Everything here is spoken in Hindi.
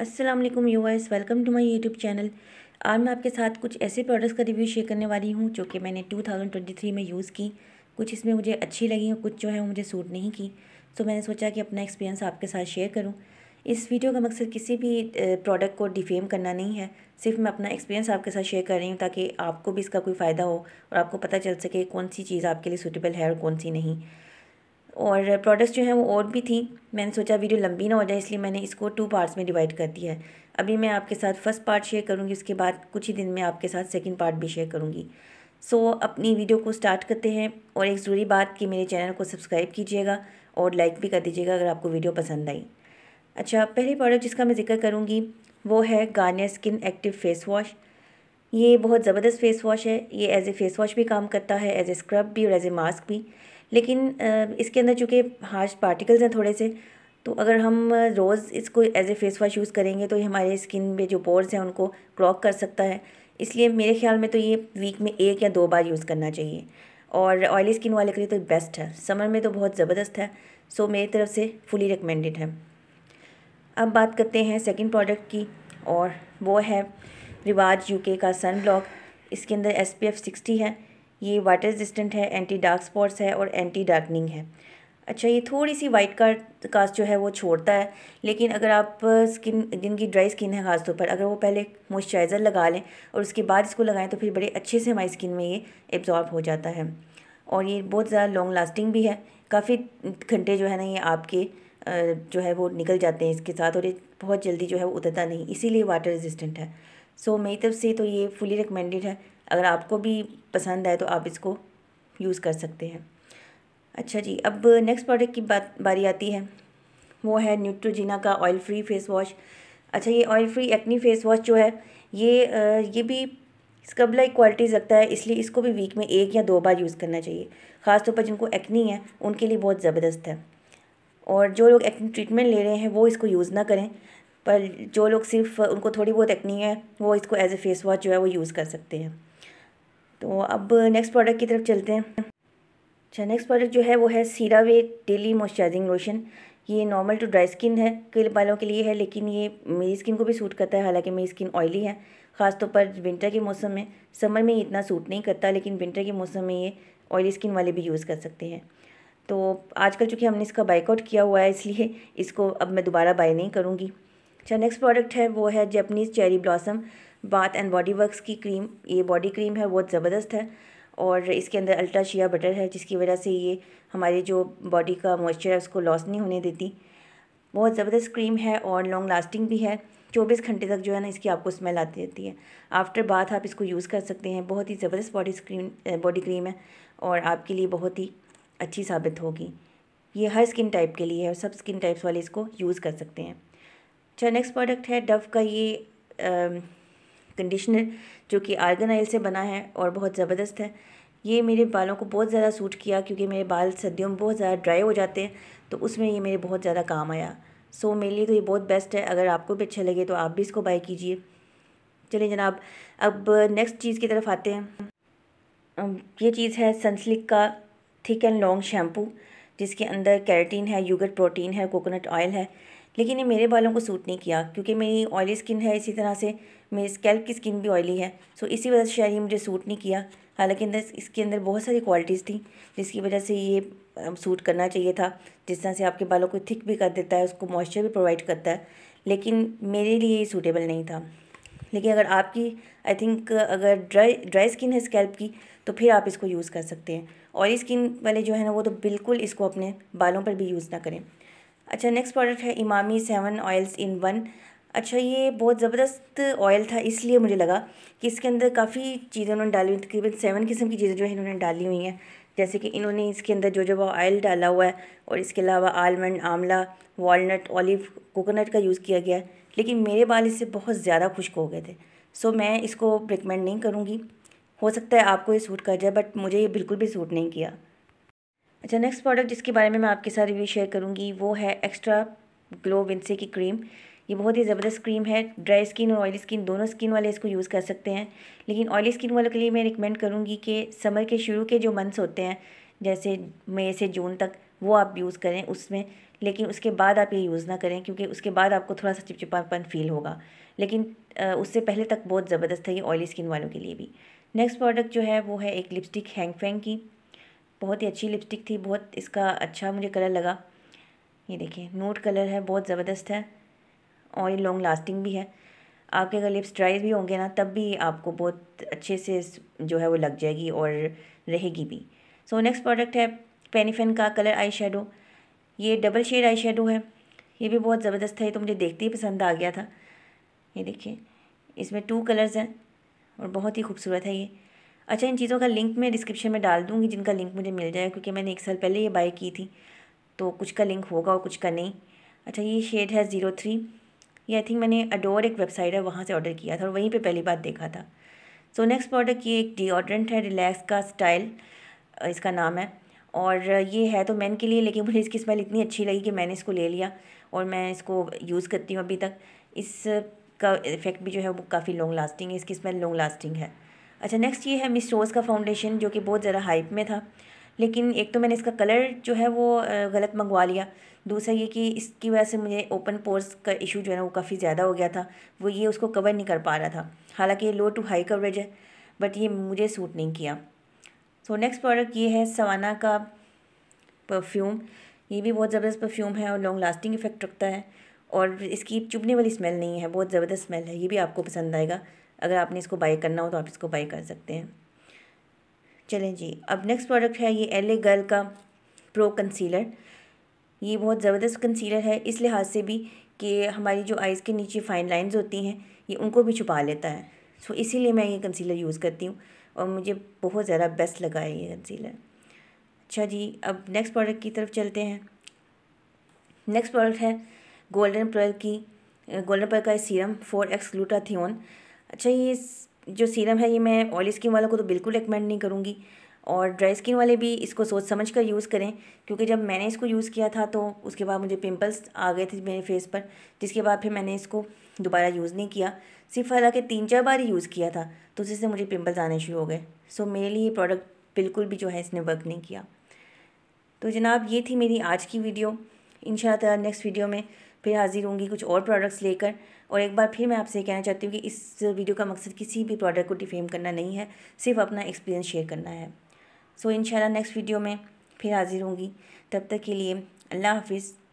असलम वालेकुम welcome to my YouTube channel आज मैं आपके साथ कुछ ऐसे प्रोडक्ट्स का रिव्यू शेयर करने वाली हूँ जो कि मैंने 2023 में यूज़ की कुछ इसमें मुझे अच्छी लगी और कुछ जो है वो मुझे सूट नहीं की तो मैंने सोचा कि अपना एक्सपीरियंस आपके साथ शेयर करूँ इस वीडियो का मकसद किसी भी प्रोडक्ट को डिफेम करना नहीं है सिर्फ मैं अपना एक्सपीरियंस आपके साथ शेयर कर रही हूँ ताकि आपको भी इसका कोई फ़ायदा हो और आपको पता चल सके कौन सी चीज़ आपके लिए सूटेबल है और कौन सी नहीं और प्रोडक्ट्स जो हैं वो और भी थी मैंने सोचा वीडियो लंबी ना हो जाए इसलिए मैंने इसको टू पार्ट्स में डिवाइड कर दिया है अभी मैं आपके साथ फर्स्ट पार्ट शेयर करूँगी उसके बाद कुछ ही दिन में आपके साथ सेकेंड पार्ट भी शेयर करूँगी सो so, अपनी वीडियो को स्टार्ट करते हैं और एक ज़रूरी बात कि मेरे चैनल को सब्सक्राइब कीजिएगा और लाइक भी कर दीजिएगा अगर आपको वीडियो पसंद आई अच्छा पहले प्रोडक्ट जिसका मैं जिक्र करूँगी वो है Garnier skin active face wash ये बहुत ज़बरदस्त फेस वॉश है ये एज ए फेस वॉश भी काम करता है एज ए स्क्रब भी और एज ए मास्क भी लेकिन इसके अंदर चूँकि हार्श पार्टिकल्स हैं थोड़े से तो अगर हम रोज़ इसको as a face wash use करेंगे तो ये हमारे स्किन पे जो पोर्स हैं उनको क्लॉक कर सकता है इसलिए मेरे ख्याल में तो ये वीक में एक या दो बार यूज़ करना चाहिए और ऑयली स्किन वाले के लिए तो बेस्ट है समर में तो बहुत ज़बरदस्त है सो मेरी तरफ से फुली रिकमेंडेड है अब बात करते हैं सेकेंड प्रोडक्ट की और वो है रिवाज यू का सन ब्लॉक इसके अंदर एस पी एफ़ सिक्सटी है ये वाटर रेजिस्टेंट है एंटी डार्क स्पॉट्स है और एंटी डार्कनिंग है अच्छा ये थोड़ी सी वाइट का कास्ट जो है वो छोड़ता है लेकिन अगर आप स्किन जिनकी ड्राई स्किन है ख़ासतौर पर अगर वो पहले मॉइस्चराइज़र लगा लें और उसके बाद इसको लगाएं तो फिर बड़े अच्छे से हमारी स्किन में ये एब्जॉर्ब हो जाता है और ये बहुत ज़्यादा लॉन्ग लास्टिंग भी है काफ़ी घंटे जो है ना ये आपके जो है वो निकल जाते हैं इसके साथ और ये बहुत जल्दी जो है वो उतरता नहीं इसीलिए वाटर रेजिस्टेंट है सो मेरी तरफ से तो ये फुली रिकमेंडेड है अगर आपको भी पसंद आए तो आप इसको यूज़ कर सकते हैं अच्छा जी अब नेक्स्ट प्रोडक्ट की बात बारी आती है वो है न्यूट्रोजिना का ऑयल फ्री फेस वॉश अच्छा ये oil free acne face wash जो है ये ये भी स्क्रब लाइक क्वालिटीज़ रखता है इसलिए इसको भी वीक में एक या दो बार यूज़ करना चाहिए ख़ासतौर पर जिनको एक्नी है उनके लिए बहुत ज़बरदस्त है और जो लोग एक्नी ट्रीटमेंट ले रहे हैं वो इसको यूज़ ना करें पर जो लोग सिर्फ उनको थोड़ी बहुत एक्नी है वो इसको एज ए फेस वॉश जो है वो यूज़ कर सकते हैं तो अब नेक्स्ट प्रोडक्ट की तरफ चलते हैं अच्छा नेक्स्ट प्रोडक्ट जो है वो है सीरावे डेली मॉइस्चराइजिंग लोशन ये नॉर्मल टू ड्राई स्किन है कई बालों के लिए है लेकिन ये मेरी स्किन को भी सूट करता है हालांकि मेरी स्किन ऑयली है ख़ासतौर तो पर विंटर के मौसम में समर में इतना सूट नहीं करता लेकिन विंटर के मौसम में ये ऑयली स्किन वाले भी यूज़ कर सकते हैं तो आजकल चूँकि हमने इसका बाइकआउट किया हुआ है इसलिए इसको अब मैं दोबारा बाय नहीं करूँगी अच्छा नेक्स्ट प्रोडक्ट है वो है Japanese cherry blossom Bath and Body Works की क्रीम ये बॉडी क्रीम है बहुत ज़बरदस्त है और इसके अंदर अल्ट्रा शिया बटर है जिसकी वजह से ये हमारे जो बॉडी का मॉइस्चर है उसको लॉस नहीं होने देती बहुत ज़बरदस्त क्रीम है और लॉन्ग लास्टिंग भी है चौबीस घंटे तक जो है ना इसकी आपको स्मेल आती रहती है आफ्टर बाथ आप इसको यूज़ कर सकते हैं बहुत ही ज़बरदस्त बॉडी क्रीम बॉडी क्रीम है और आपके लिए बहुत ही अच्छी साबित होगी ये हर स्किन टाइप के लिए है और सब स्किन टाइप्स वाले इसको यूज़ कर सकते हैं अच्छा नेक्स्ट प्रोडक्ट है डव का ये आ, कंडीशनर जो कि आर्गन आयल से बना है और बहुत ज़बरदस्त है ये मेरे बालों को बहुत ज़्यादा सूट किया क्योंकि मेरे बाल सर्दियों में बहुत ज़्यादा ड्राई हो जाते हैं तो उसमें ये मेरे बहुत ज़्यादा काम आया सो मेरे लिए तो ये बहुत बेस्ट है अगर आपको भी अच्छा लगे तो आप भी इसको बाई कीजिए चलिए जनाब अब नेक्स्ट चीज़ की तरफ आते हैं ये चीज़ है सनसिल्क का थिक एंड लॉन्ग शैम्पू जिसके अंदर कैरेटीन है यूगर प्रोटीन है कोकोनट ऑयल है लेकिन ये मेरे बालों को सूट नहीं किया क्योंकि मेरी ऑयली स्किन है इसी तरह से मेरी स्कैल्प की स्किन भी ऑयली है सो इसी वजह से शायद ये मुझे सूट नहीं किया हालांकि अंदर इसके अंदर बहुत सारी क्वालिटीज़ थी जिसकी वजह से ये सूट करना चाहिए था जिस तरह से आपके बालों को थिक भी कर देता है उसको मॉइस्चर भी प्रोवाइड करता है लेकिन मेरे लिए ये सूटेबल नहीं था लेकिन अगर आपकी आई थिंक अगर ड्राई ड्राई स्किन है स्कैल्प की तो फिर आप इसको यूज़ कर सकते हैं ऑयली स्किन वाले जो है ना वो तो बिल्कुल इसको अपने बालों पर भी यूज़ ना करें अच्छा नेक्स्ट प्रोडक्ट है Emami seven oils in one अच्छा ये बहुत ज़बरदस्त ऑयल था इसलिए मुझे लगा कि इसके अंदर काफ़ी चीज़ें उन्होंने डाली हुई तकरीबन सेवन किस्म की चीज़ें जो है इन्होंने डाली हुई हैं जैसे कि इन्होंने इसके अंदर जो जोजोबा ऑयल डाला हुआ है और इसके अलावा आलमंड आंवला वॉलट ऑलिव कोकोनट का यूज़ किया गया है लेकिन मेरे बाल इससे बहुत ज़्यादा खुश्क हो गए थे सो मैं इसको रिकमेंड नहीं करूँगी हो सकता है आपको ये सूट कर जाए बट मुझे ये बिल्कुल भी सूट नहीं किया अच्छा नेक्स्ट प्रोडक्ट जिसके बारे में मैं आपके साथ रिव्यू शेयर करूँगी वो है एक्स्ट्रा ग्लो विंसे की क्रीम ये बहुत ही ज़बरदस्त क्रीम है ड्राई स्किन और ऑयली स्किन दोनों स्किन वाले इसको यूज़ कर सकते हैं लेकिन ऑयली स्किन वालों के लिए मैं रिकमेंड करूँगी कि समर के शुरू के जो मंथ्स होते हैं जैसे मई से जून तक वो आप यूज़ करें उसमें लेकिन उसके बाद आप ये यूज़ ना करें क्योंकि उसके बाद आपको थोड़ा सा चिपचिपापन फील होगा लेकिन उससे पहले तक बहुत ज़बरदस्त है ये ऑयली स्किन वालों के लिए भी नेक्स्ट प्रोडक्ट जो है वो है एक लिपस्टिक हैंग फैंग की बहुत ही अच्छी लिपस्टिक थी बहुत इसका अच्छा मुझे कलर लगा ये देखिए नूट कलर है बहुत ज़बरदस्त है और ये लॉन्ग लास्टिंग भी है आपके अगर लिप्स ड्राई भी होंगे ना तब भी आपको बहुत अच्छे से जो है वो लग जाएगी और रहेगी भी सो नेक्स्ट प्रोडक्ट है पेनीफेन का कलर आई शेडो ये डबल शेड आई शेडो है ये भी बहुत ज़बरदस्त है तो मुझे देखते ही पसंद आ गया था ये देखिए इसमें टू कलर्स हैं और बहुत ही खूबसूरत है ये अच्छा इन चीज़ों का लिंक मैं डिस्क्रिप्शन में डाल दूँगी जिनका लिंक मुझे मिल जाएगा क्योंकि मैंने एक साल पहले ये बाई की थी तो कुछ का लिंक होगा और कुछ का नहीं अच्छा ये शेड है ज़ीरो थ्री ये आई थिंक मैंने अडोर एक वेबसाइट है वहाँ से ऑर्डर किया था और वहीं पे पहली बार देखा था सो नेक्स्ट प्रोडक्ट ये एक डिओड्रेंट है रिलैक्स का स्टाइल इसका नाम है और ये है तो मैन के लिए लेकिन मुझे इसकी स्मेल इतनी अच्छी लगी कि मैंने इसको ले लिया और मैं इसको यूज़ करती हूँ अभी तक इसका इफ़ेक्ट भी जो है वो काफ़ी लॉन्ग लास्टिंग है इसकी स्मेल लॉन्ग लास्टिंग है अच्छा नेक्स्ट ये है मिस रोज़ का फाउंडेशन जो कि बहुत ज़्यादा हाइप में था लेकिन एक तो मैंने इसका कलर जो है वो गलत मंगवा लिया दूसरा ये कि इसकी वजह से मुझे ओपन पोर्स का इशू जो है ना वो काफ़ी ज़्यादा हो गया था वो ये उसको कवर नहीं कर पा रहा था हालांकि ये लो टू हाई कवरेज है बट ये मुझे सूट नहीं किया सो नेक्स्ट प्रोडक्ट ये है सवाना का परफ्यूम ये भी बहुत ज़बरदस्त परफ्यूम है और लॉन्ग लास्टिंग इफ़ेक्ट रखता है और इसकी चुभने वाली स्मेल नहीं है बहुत ज़बरदस्त स्मेल है ये भी आपको पसंद आएगा अगर आपने इसको बाई करना हो तो आप इसको बाई कर सकते हैं चलें जी अब नेक्स्ट प्रोडक्ट है ये एल ए गर्ल का प्रो कंसीलर ये बहुत ज़बरदस्त कंसीलर है इस लिहाज से भी कि हमारी जो आइज़ के नीचे फाइन लाइंस होती हैं ये उनको भी छुपा लेता है सो इसीलिए मैं ये कंसीलर यूज़ करती हूँ और मुझे बहुत ज़्यादा बेस्ट लगा है ये कंसीलर अच्छा जी अब नेक्स्ट प्रोडक्ट की तरफ चलते हैं नेक्स्ट प्रोडक्ट है गोल्डन पर्ल की गोल्डन पर्ल का सीरम फोर एक्स ग्लूटाथियोन अच्छा ये जो सीरम है ये मैं ऑयली स्किन वालों को तो बिल्कुल रिकमेंड नहीं करूँगी और ड्राई स्किन वाले भी इसको सोच समझ कर यूज़ करें क्योंकि जब मैंने इसको यूज़ किया था तो उसके बाद मुझे पिंपल्स आ गए थे मेरे फेस पर जिसके बाद फिर मैंने इसको दोबारा यूज़ नहीं किया सिर्फ हालांकि तीन चार बार यूज़ किया था तो उससे मुझे पिंपल्स आने शुरू हो गए सो मेरे लिए ये प्रोडक्ट बिल्कुल भी जो है इसने वर्क नहीं किया तो जनाब ये थी मेरी आज की वीडियो इन नेक्स्ट वीडियो में फिर हाजिर होंगी कुछ और प्रोडक्ट्स लेकर और एक बार फिर मैं आपसे कहना चाहती हूँ कि इस वीडियो का मकसद किसी भी प्रोडक्ट को डिफेम करना नहीं है सिर्फ अपना एक्सपीरियंस शेयर करना है so so, in next video में फिर हाजिर होंगी तब तक के लिए अल्लाह हाफिज़